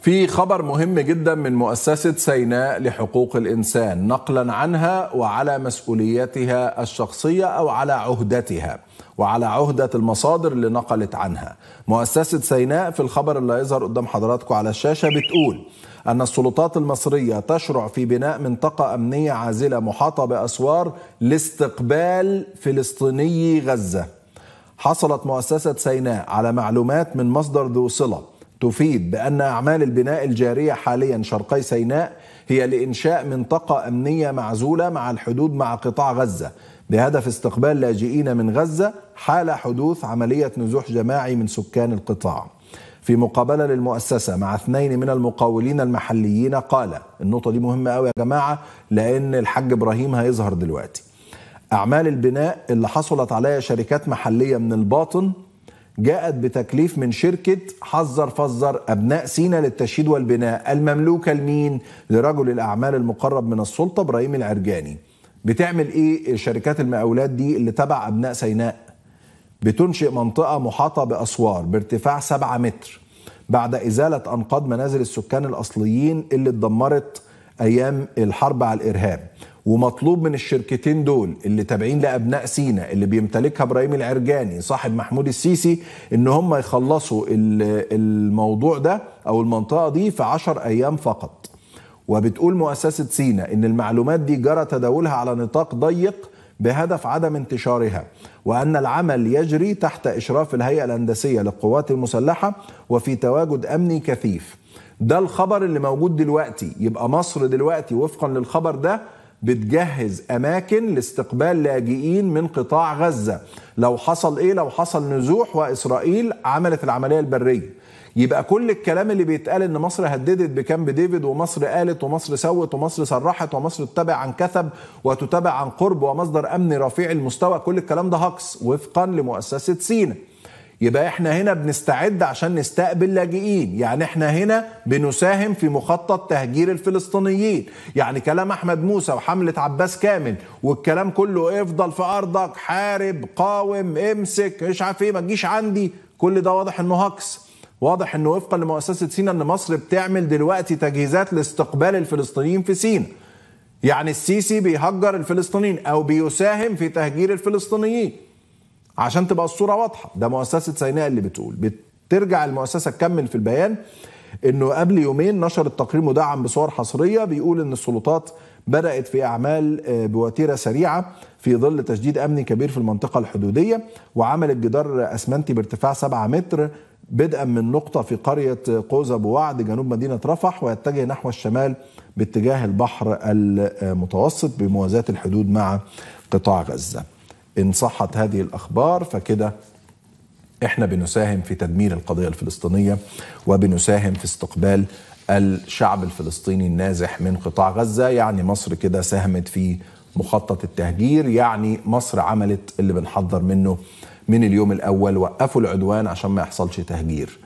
في خبر مهم جدا من مؤسسة سيناء لحقوق الإنسان نقلا عنها وعلى مسؤوليتها الشخصية أو على عهدتها وعلى عهدة المصادر اللي نقلت عنها مؤسسة سيناء في الخبر اللي هيظهر قدام حضراتكم على الشاشة بتقول أن السلطات المصرية تشرع في بناء منطقة أمنية عازلة محاطة بأسوار لاستقبال فلسطيني غزة حصلت مؤسسة سيناء على معلومات من مصدر ذو صلة تفيد بأن أعمال البناء الجارية حاليا شرقي سيناء هي لإنشاء منطقة أمنية معزولة مع الحدود مع قطاع غزة بهدف استقبال لاجئين من غزة حال حدوث عملية نزوح جماعي من سكان القطاع في مقابلة للمؤسسة مع اثنين من المقاولين المحليين قال النقطة دي مهمة قوي يا جماعة لأن الحاج إبراهيم هيظهر دلوقتي أعمال البناء اللي حصلت عليها شركات محلية من الباطن جاءت بتكليف من شركة حذر فزر أبناء سينا للتشييد والبناء المملوكة لمين؟ لرجل الأعمال المقرب من السلطة إبراهيم العرجاني بتعمل إيه شركات المقاولات دي اللي تبع أبناء سيناء؟ بتنشئ منطقة محاطة بأسوار بارتفاع 7 متر بعد إزالة أنقاض منازل السكان الأصليين اللي اتدمرت أيام الحرب على الإرهاب ومطلوب من الشركتين دول اللي تابعين لابناء سينا اللي بيمتلكها ابراهيم العرجاني صاحب محمود السيسي ان هم يخلصوا الموضوع ده او المنطقه دي في 10 ايام فقط وبتقول مؤسسه سينا ان المعلومات دي جرى تداولها على نطاق ضيق بهدف عدم انتشارها وأن العمل يجري تحت إشراف الهيئة الهندسية للقوات المسلحة وفي تواجد أمني كثيف ده الخبر اللي موجود دلوقتي يبقى مصر دلوقتي وفقا للخبر ده بتجهز اماكن لاستقبال لاجئين من قطاع غزه لو حصل ايه لو حصل نزوح واسرائيل عملت العمليه البريه يبقى كل الكلام اللي بيتقال ان مصر هددت بكامب ديفيد ومصر قالت ومصر سوت ومصر صرحت ومصر تتبع عن كثب وتتبع عن قرب ومصدر امني رفيع المستوى كل الكلام ده هكس وفقا لمؤسسه سينا يبقى احنا هنا بنستعد عشان نستقبل لاجئين يعني احنا هنا بنساهم في مخطط تهجير الفلسطينيين يعني كلام احمد موسى وحملة عباس كامل والكلام كله افضل في ارضك حارب قاوم امسك مش عارف ايه ما تجيش عندي كل ده واضح انه هكس واضح انه وفقا لمؤسسه سينا ان مصر بتعمل دلوقتي تجهيزات لاستقبال الفلسطينيين في سينا يعني السيسي بيهجر الفلسطينيين او بيساهم في تهجير الفلسطينيين عشان تبقى الصوره واضحه ده مؤسسه سيناء اللي بتقول بترجع المؤسسه تكمل في البيان انه قبل يومين نشر التقرير مدعم بصور حصريه بيقول ان السلطات بدات في اعمال آه، بوتيره سريعه في ظل تشديد امني كبير في المنطقه الحدوديه وعملت جدار اسمنتي بارتفاع 7 متر بدءا من نقطة في قرية آه، قوزة بوعد جنوب مدينة رفح ويتجه نحو الشمال باتجاه البحر المتوسط بموازاة الحدود مع قطاع غزة إن صحت هذه الأخبار فكده احنا بنساهم في تدمير القضية الفلسطينية وبنساهم في استقبال الشعب الفلسطيني النازح من قطاع غزة يعني مصر كده ساهمت في مخطط التهجير يعني مصر عملت اللي بنحضر منه من اليوم الأول وقفوا العدوان عشان ما يحصلش تهجير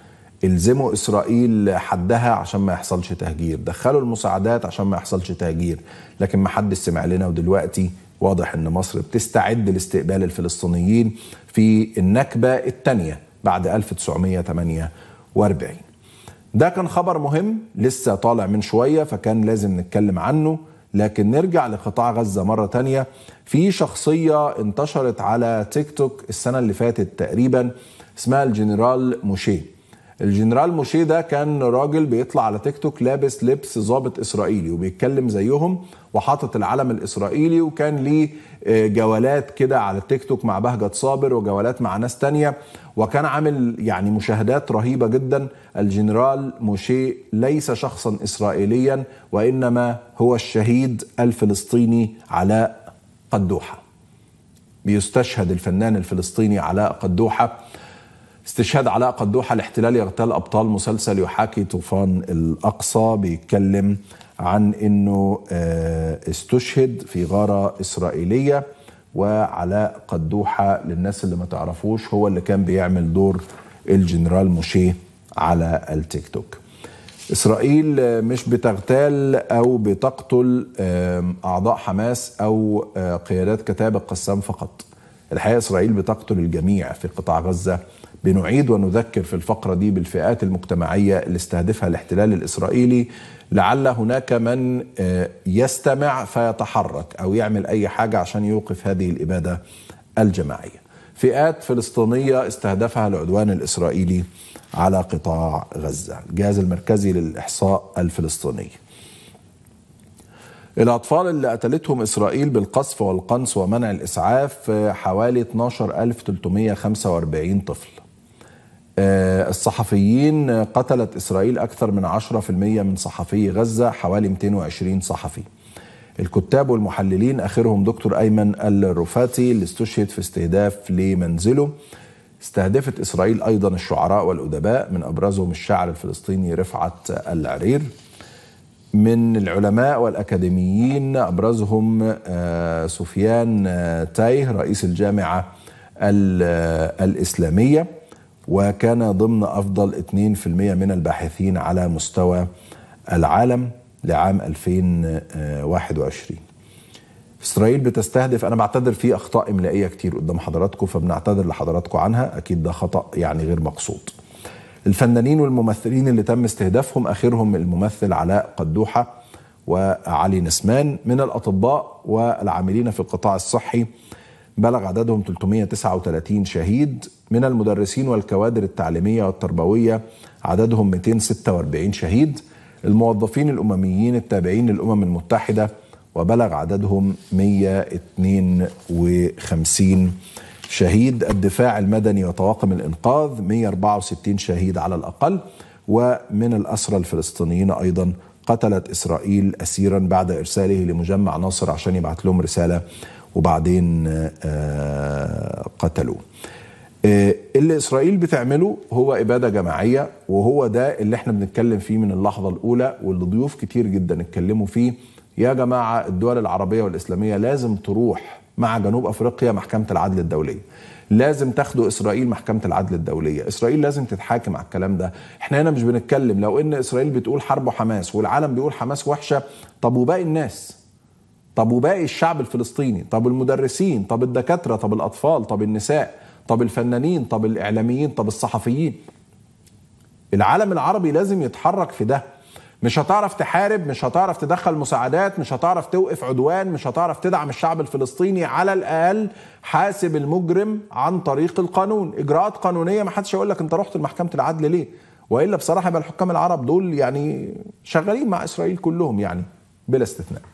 الزموا اسرائيل حدها عشان ما يحصلش تهجير دخلوا المساعدات عشان ما يحصلش تهجير لكن ما حدش سمع لنا ودلوقتي واضح ان مصر بتستعد لاستقبال الفلسطينيين في النكبه الثانيه بعد 1948 ده كان خبر مهم لسه طالع من شويه فكان لازم نتكلم عنه لكن نرجع لقطاع غزه مره تانية في شخصيه انتشرت على تيك توك السنه اللي فاتت تقريبا اسمها الجنرال موشيه الجنرال موشيه ده كان راجل بيطلع على تيك توك لابس لبس ضابط اسرائيلي وبيتكلم زيهم وحاطط العلم الاسرائيلي وكان ليه آه، جولات كده على التيك توك مع بهجت صابر وجولات مع ناس تانية وكان عامل يعني مشاهدات رهيبة جدا الجنرال موشيه ليس شخصا اسرائيليا وانما هو الشهيد الفلسطيني علاء قدوحة بيستشهد الفنان الفلسطيني علاء قدوحة استشهاد علاء قدوحة الاحتلال يغتال أبطال مسلسل يحاكي طوفان الأقصى بيتكلم عن أنه آه، استشهد في غارة إسرائيلية وعلاء قدوحة للناس اللي ما تعرفوش هو اللي كان بيعمل دور الجنرال موشيه على التيك توك إسرائيل آه، مش بتغتال أو بتقتل أعضاء حماس أو آه، قيادات كتاب القسام فقط الحقيقه اسرائيل بتقتل الجميع في قطاع غزه بنعيد ونذكر في الفقره دي بالفئات المجتمعيه اللي استهدفها الاحتلال الاسرائيلي لعل هناك من آه، يستمع فيتحرك او يعمل اي حاجه عشان يوقف هذه الاباده الجماعيه. فئات فلسطينيه استهدفها العدوان الاسرائيلي على قطاع غزه، الجهاز المركزي للاحصاء الفلسطيني. الأطفال اللي قتلتهم إسرائيل بالقصف والقنص ومنع الإسعاف آه، حوالي 12345 طفل آه، الصحفيين آه، قتلت إسرائيل أكثر من 10% من صحفي غزة حوالي 220 صحفي الكتاب والمحللين آخرهم دكتور أيمن الرفاتي اللي استشهد في استهداف لمنزله استهدفت إسرائيل أيضا الشعراء والأدباء من أبرزهم الشاعر الفلسطيني رفعت العرير من العلماء والأكاديميين أبرزهم آه، سفيان آه، تايه رئيس الجامعة آه، الإسلامية وكان ضمن أفضل 2% من الباحثين على مستوى العالم لعام 2021 إسرائيل بتستهدف أنا بعتذر في أخطاء إملائية كتير قدام حضراتكم فبنعتذر لحضراتكم عنها أكيد ده خطأ يعني غير مقصود الفنانين والممثلين اللي تم استهدافهم اخرهم الممثل علاء قدوحه وعلي نسمان من الاطباء والعاملين في القطاع الصحي بلغ عددهم 339 شهيد من المدرسين والكوادر التعليميه والتربويه عددهم 246 شهيد الموظفين الامميين التابعين للامم المتحده وبلغ عددهم 152 شهيد الدفاع المدني وطواقم الإنقاذ 164 شهيد على الأقل ومن الأسرى الفلسطينيين أيضا قتلت إسرائيل أسيرا بعد إرساله لمجمع ناصر عشان يبعت لهم رسالة وبعدين آه، قتلوه آه، اللي إسرائيل بتعمله هو إبادة جماعية وهو ده اللي احنا بنتكلم فيه من اللحظة الأولى واللي ضيوف كتير جدا اتكلموا فيه يا جماعه الدول العربيه والاسلاميه لازم تروح مع جنوب افريقيا محكمه العدل الدوليه لازم تاخدوا اسرائيل محكمه العدل الدوليه اسرائيل لازم تتحاكم على الكلام ده احنا هنا مش بنتكلم لو ان اسرائيل بتقول حرب حماس والعالم بيقول حماس وحشه طب وباقي الناس طب وباقي الشعب الفلسطيني طب المدرسين طب الدكاتره طب الاطفال طب النساء طب الفنانين طب الاعلاميين طب الصحفيين العالم العربي لازم يتحرك في ده مش هتعرف تحارب مش هتعرف تدخل مساعدات مش هتعرف توقف عدوان مش هتعرف تدعم الشعب الفلسطيني على الاقل حاسب المجرم عن طريق القانون اجراءات قانونيه ما حدش يقول لك انت رحت لمحكمه العدل ليه والا بصراحه يبقى الحكام العرب دول يعني شغالين مع اسرائيل كلهم يعني بلا استثناء